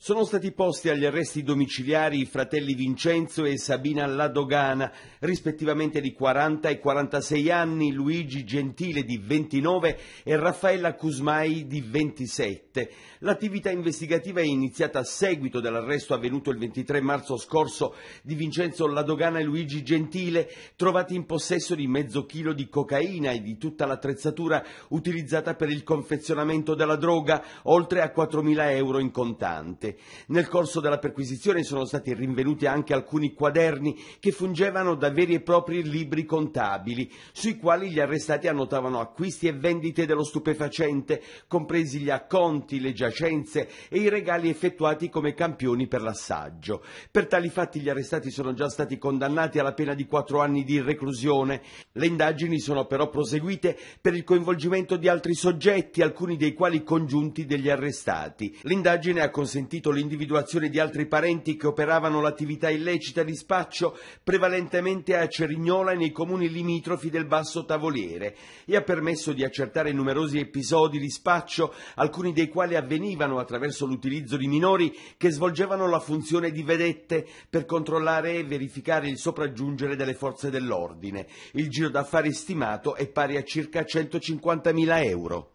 Sono stati posti agli arresti domiciliari i fratelli Vincenzo e Sabina Ladogana, rispettivamente di 40 e 46 anni, Luigi Gentile di 29 e Raffaella Cusmai di 27. L'attività investigativa è iniziata a seguito dell'arresto avvenuto il 23 marzo scorso di Vincenzo Ladogana e Luigi Gentile, trovati in possesso di mezzo chilo di cocaina e di tutta l'attrezzatura utilizzata per il confezionamento della droga, oltre a 4.000 euro in contante morte. Nel corso della perquisizione sono stati rinvenuti anche alcuni quaderni che fungevano da veri e propri libri contabili, sui quali gli arrestati annotavano acquisti e vendite dello stupefacente, compresi gli acconti, le giacenze e i regali effettuati come campioni per l'assaggio. Per tali fatti gli arrestati sono già stati condannati alla pena di quattro anni di reclusione. Le indagini sono però proseguite per il coinvolgimento di altri soggetti, alcuni dei quali congiunti degli arrestati. L'indagine ha consentito consentito l'individuazione di altri parenti che operavano l'attività illecita di spaccio prevalentemente a Cerignola e nei comuni limitrofi del Basso Tavoliere e ha permesso di accertare numerosi episodi di spaccio, alcuni dei quali avvenivano attraverso l'utilizzo di minori che svolgevano la funzione di vedette per controllare e verificare il sopraggiungere delle forze dell'ordine. Il giro d'affari stimato è pari a circa 150.000 euro.